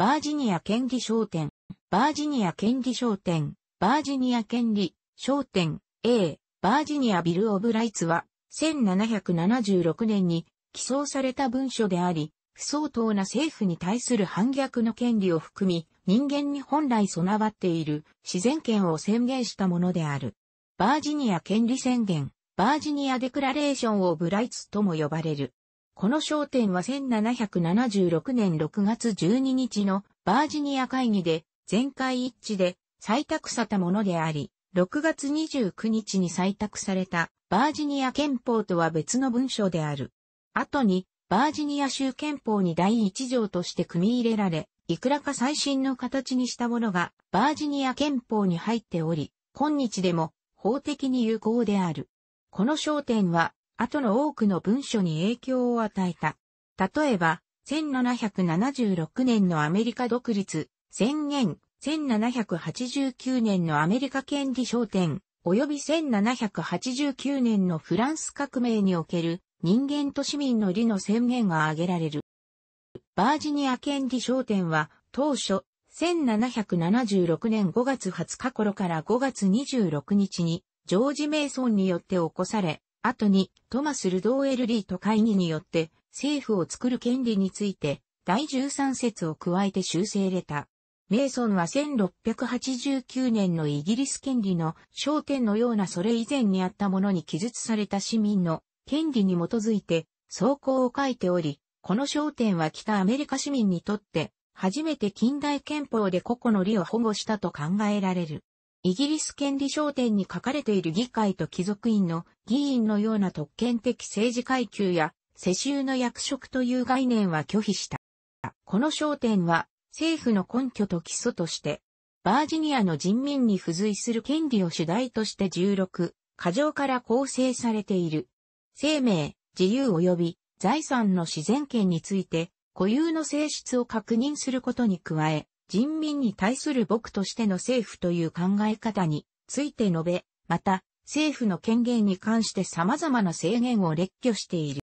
バージニア権利商店、バージニア権利商店、バージニア権利商店 A、バージニアビル・オブ・ライツは、1776年に起草された文書であり、不相当な政府に対する反逆の権利を含み、人間に本来備わっている自然権を宣言したものである。バージニア権利宣言、バージニアデクラレーションオブライツとも呼ばれる。この焦点は1776年6月12日のバージニア会議で全会一致で採択されたものであり、6月29日に採択されたバージニア憲法とは別の文書である。後にバージニア州憲法に第一条として組み入れられ、いくらか最新の形にしたものがバージニア憲法に入っており、今日でも法的に有効である。この焦点は後の多くの文書に影響を与えた。例えば、1776年のアメリカ独立、宣言、1789年のアメリカ権利商店、及び1789年のフランス革命における人間と市民の利の宣言が挙げられる。バージニア権利商店は当初1776年5月20日頃から5月26日にジョージ・メイソンによって起こされ、後にトマス・ルドーエル・リート会議によって政府を作る権利について第13節を加えて修正れた。メイソンは1689年のイギリス権利の焦点のようなそれ以前にあったものに記述された市民の権利に基づいて草稿を書いており、この焦点は北アメリカ市民にとって初めて近代憲法で個々の利を保護したと考えられる。イギリス権利商店に書かれている議会と貴族院の議員のような特権的政治階級や世襲の役職という概念は拒否した。この商店は政府の根拠と基礎として、バージニアの人民に付随する権利を主題として16、過剰から構成されている。生命、自由及び財産の自然権について固有の性質を確認することに加え、人民に対する僕としての政府という考え方について述べ、また、政府の権限に関して様々な制限を列挙している。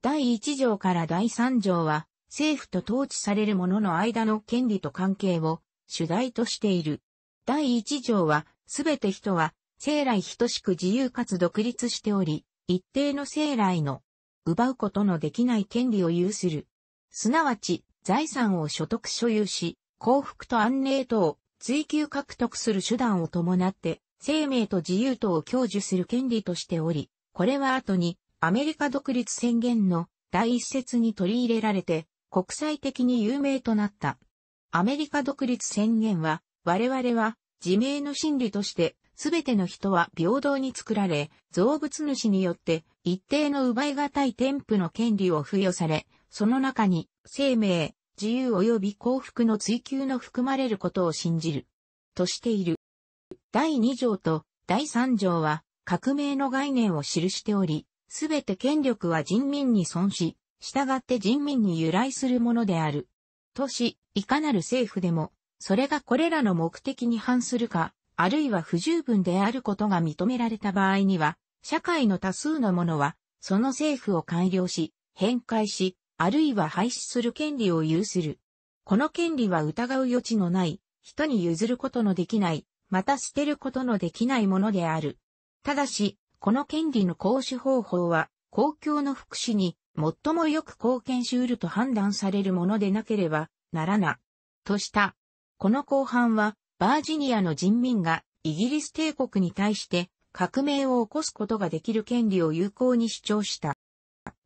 第1条から第3条は、政府と統治される者の間の権利と関係を主題としている。第1条は、すべて人は、生来等しく自由かつ独立しており、一定の生来の、奪うことのできない権利を有する。すなわち、財産を所得所有し、幸福と安寧とを追求獲得する手段を伴って、生命と自由とを享受する権利としており、これは後にアメリカ独立宣言の第一節に取り入れられて、国際的に有名となった。アメリカ独立宣言は、我々は自明の真理として、すべての人は平等に作られ、造物主によって一定の奪い難い添付の権利を付与され、その中に生命、自由及び幸福の追求の含まれることを信じる、としている。第二条と第三条は革命の概念を記しており、すべて権力は人民に損し、従って人民に由来するものである。とし、いかなる政府でも、それがこれらの目的に反するか、あるいは不十分であることが認められた場合には、社会の多数の者は、その政府を改良し、変改し、あるいは廃止する権利を有する。この権利は疑う余地のない、人に譲ることのできない、また捨てることのできないものである。ただし、この権利の行使方法は、公共の福祉に最もよく貢献しうると判断されるものでなければならな、とした。この後半は、バージニアの人民がイギリス帝国に対して革命を起こすことができる権利を有効に主張した。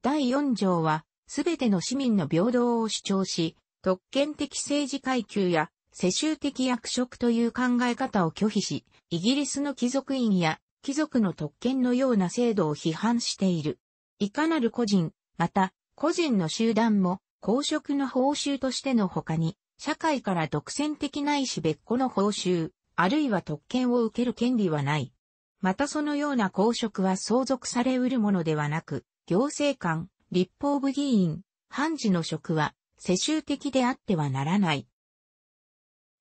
第4条は、すべての市民の平等を主張し、特権的政治階級や世襲的役職という考え方を拒否し、イギリスの貴族院や貴族の特権のような制度を批判している。いかなる個人、また個人の集団も公職の報酬としての他に、社会から独占的ないし別個の報酬、あるいは特権を受ける権利はない。またそのような公職は相続され得るものではなく、行政官、立法部議員、判事の職は、世襲的であってはならない。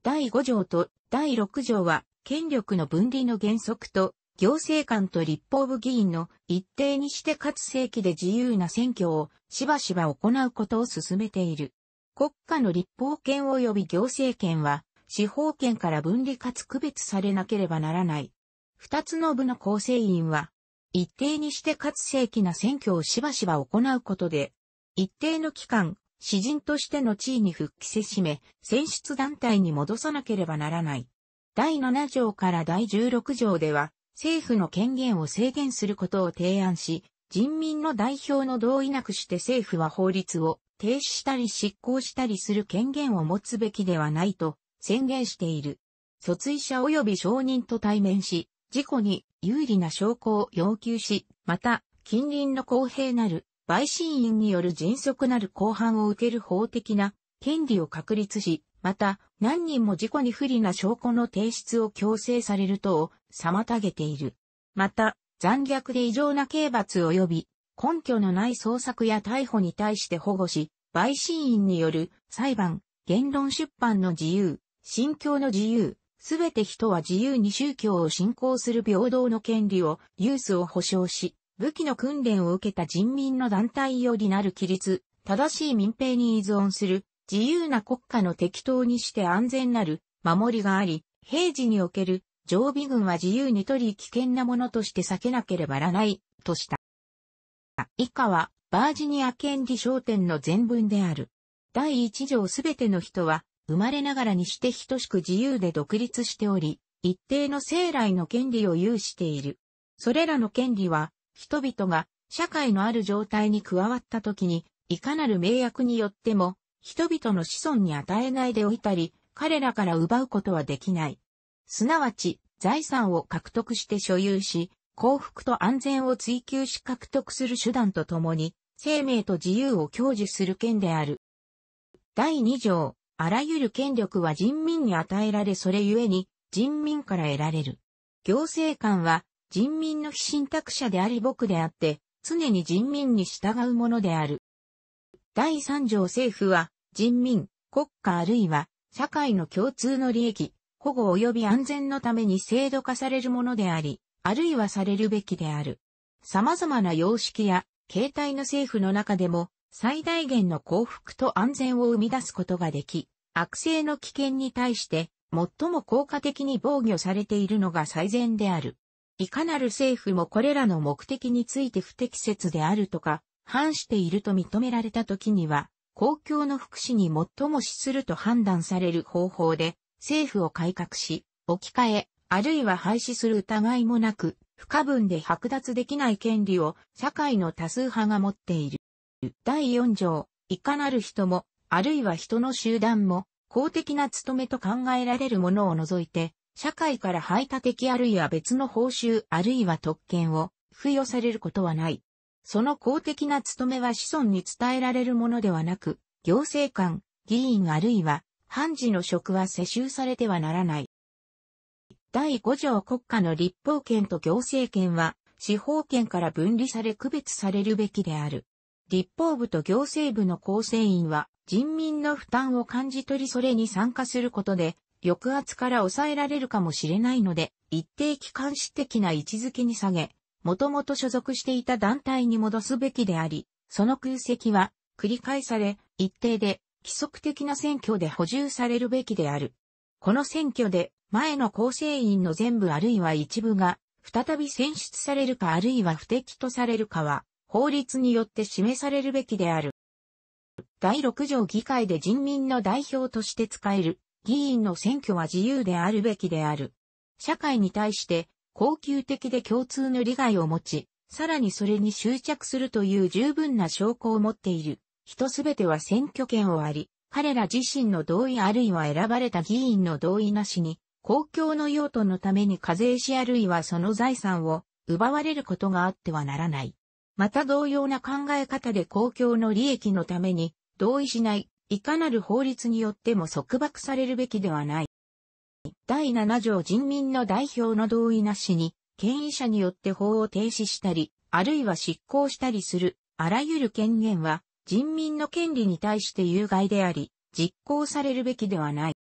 第5条と第6条は、権力の分離の原則と、行政官と立法部議員の一定にしてかつ正規で自由な選挙をしばしば行うことを進めている。国家の立法権及び行政権は、司法権から分離かつ区別されなければならない。二つの部の構成員は、一定にしてかつ正規な選挙をしばしば行うことで、一定の期間、詩人としての地位に復帰せしめ、選出団体に戻さなければならない。第7条から第16条では、政府の権限を制限することを提案し、人民の代表の同意なくして政府は法律を停止したり執行したりする権限を持つべきではないと宣言している。訴追者及び証人と対面し、事故に有利な証拠を要求し、また、近隣の公平なる、陪審員による迅速なる公判を受ける法的な権利を確立し、また、何人も事故に不利な証拠の提出を強制されるとを妨げている。また、残虐で異常な刑罰及び、根拠のない捜索や逮捕に対して保護し、陪審員による裁判、言論出版の自由、信教の自由、すべて人は自由に宗教を信仰する平等の権利を、ユースを保障し、武器の訓練を受けた人民の団体よりなる規律、正しい民兵に依存する、自由な国家の適当にして安全なる、守りがあり、平時における、常備軍は自由に取り危険なものとして避けなければならない、とした。以下は、バージニア権利商店の全文である。第一条すべての人は、生まれながらにして等しく自由で独立しており、一定の生来の権利を有している。それらの権利は、人々が社会のある状態に加わった時に、いかなる名約によっても、人々の子孫に与えないでおいたり、彼らから奪うことはできない。すなわち、財産を獲得して所有し、幸福と安全を追求し獲得する手段とともに、生命と自由を享受する権である。第2条、あらゆる権力は人民に与えられそれゆえに人民から得られる。行政官は人民の非信託者であり僕であって、常に人民に従うものである。第三条政府は人民、国家あるいは社会の共通の利益、保護及び安全のために制度化されるものであり、あるいはされるべきである。様々な様式や形態の政府の中でも最大限の幸福と安全を生み出すことができ、悪性の危険に対して最も効果的に防御されているのが最善である。いかなる政府もこれらの目的について不適切であるとか、反していると認められた時には、公共の福祉に最も資すると判断される方法で、政府を改革し、置き換え、あるいは廃止する疑いもなく、不可分で剥奪できない権利を社会の多数派が持っている。第4条、いかなる人も、あるいは人の集団も、公的な務めと考えられるものを除いて、社会から排他的あるいは別の報酬あるいは特権を付与されることはない。その公的な務めは子孫に伝えられるものではなく、行政官、議員あるいは、判事の職は世襲されてはならない。第5条国家の立法権と行政権は、司法権から分離され区別されるべきである。立法部と行政部の構成員は人民の負担を感じ取りそれに参加することで抑圧から抑えられるかもしれないので一定期間史的な位置づけに下げ、もともと所属していた団体に戻すべきであり、その空席は繰り返され、一定で規則的な選挙で補充されるべきである。この選挙で前の構成員の全部あるいは一部が再び選出されるかあるいは不適とされるかは法律によって示されるべきである。第6条議会で人民の代表として使える議員の選挙は自由であるべきである。社会に対して、恒久的で共通の利害を持ち、さらにそれに執着するという十分な証拠を持っている。人すべては選挙権をあり、彼ら自身の同意あるいは選ばれた議員の同意なしに、公共の用途のために課税しあるいはその財産を奪われることがあってはならない。また同様な考え方で公共の利益のために同意しない、いかなる法律によっても束縛されるべきではない。第7条人民の代表の同意なしに、権威者によって法を停止したり、あるいは執行したりする、あらゆる権限は、人民の権利に対して有害であり、実行されるべきではない。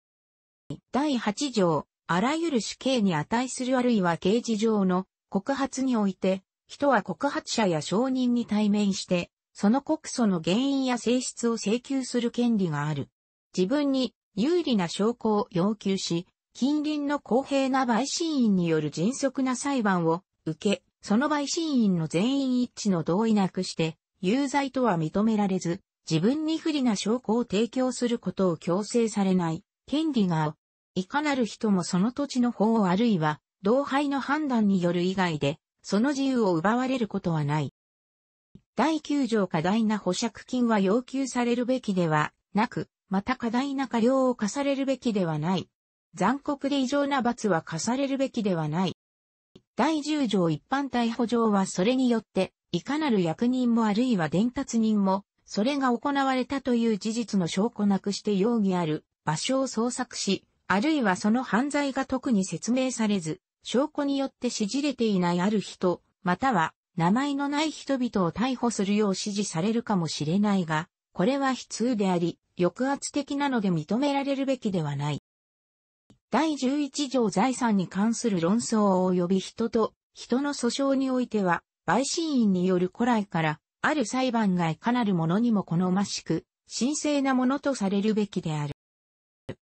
第8条、あらゆる死刑に値するあるいは刑事上の告発において、人は告発者や証人に対面して、その告訴の原因や性質を請求する権利がある。自分に有利な証拠を要求し、近隣の公平な陪審員による迅速な裁判を受け、その陪審員の全員一致の同意なくして、有罪とは認められず、自分に不利な証拠を提供することを強制されない権利がある。いかなる人もその土地の法あるいは、同輩の判断による以外で、その自由を奪われることはない。第9条過大な保釈金は要求されるべきではなく、また過大な過料を課されるべきではない。残酷で異常な罰は課されるべきではない。第10条一般逮捕状はそれによって、いかなる役人もあるいは伝達人も、それが行われたという事実の証拠なくして容疑ある場所を捜索し、あるいはその犯罪が特に説明されず、証拠によって指示れていないある人、または名前のない人々を逮捕するよう指示されるかもしれないが、これは悲痛であり、抑圧的なので認められるべきではない。第11条財産に関する論争及び人と人の訴訟においては、陪審員による古来から、ある裁判がいかなるものにも好ましく、神聖なものとされるべきである。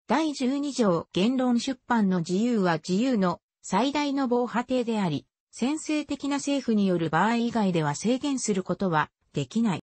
第12条言論出版の自由は自由の最大の防波堤であり、先制的な政府による場合以外では制限することはできない。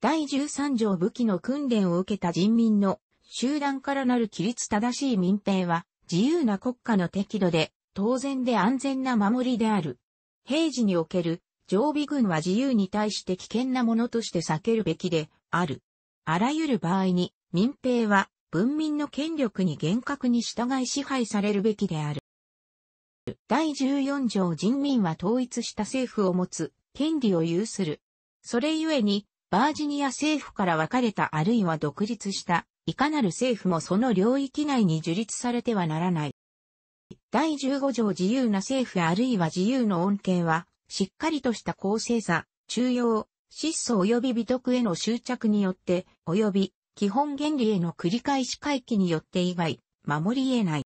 第13条武器の訓練を受けた人民の集団からなる規律正しい民兵は自由な国家の適度で当然で安全な守りである。平時における常備軍は自由に対して危険なものとして避けるべきである。あらゆる場合に民兵は文民の権力に厳格に従い支配されるべきである。第14条人民は統一した政府を持つ、権利を有する。それゆえに、バージニア政府から分かれたあるいは独立した、いかなる政府もその領域内に樹立されてはならない。第15条自由な政府あるいは自由の恩恵は、しっかりとした公正さ、中央、質素及び美徳への執着によって、及び基本原理への繰り返し回帰によって以外、守り得ない。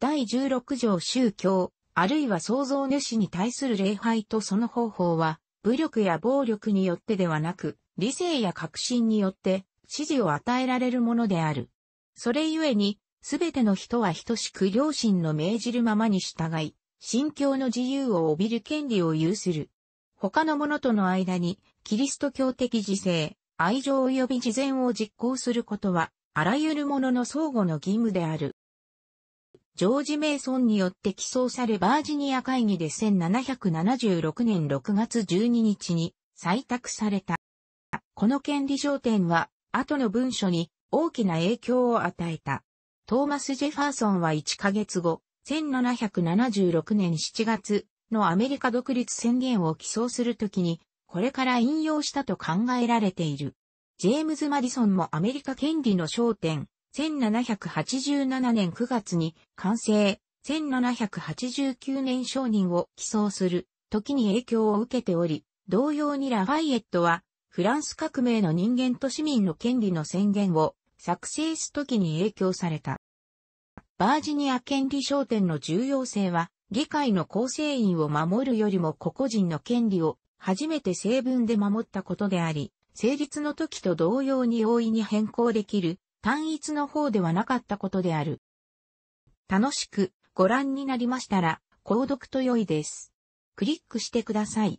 第16条宗教、あるいは創造主に対する礼拝とその方法は、武力や暴力によってではなく、理性や革新によって指示を与えられるものである。それゆえに、すべての人は等しく良心の命じるままに従い、信教の自由を帯びる権利を有する。他の者との間に、キリスト教的自制、愛情及び事前を実行することは、あらゆる者の相互の義務である。ジョージ・メイソンによって起草されバージニア会議で1776年6月12日に採択された。この権利条典は、後の文書に大きな影響を与えた。トーマス・ジェファーソンは1ヶ月後、1776年7月のアメリカ独立宣言を起草するときに、これから引用したと考えられている。ジェームズ・マディソンもアメリカ権利の焦点、1787年9月に完成、1789年商人を起草する時に影響を受けており、同様にラファイエットは、フランス革命の人間と市民の権利の宣言を作成す時に影響された。バージニア権利商店の重要性は、議会の構成員を守るよりも個々人の権利を初めて成分で守ったことであり、成立の時と同様に容易に変更できる単一の方ではなかったことである。楽しくご覧になりましたら、購読と良いです。クリックしてください。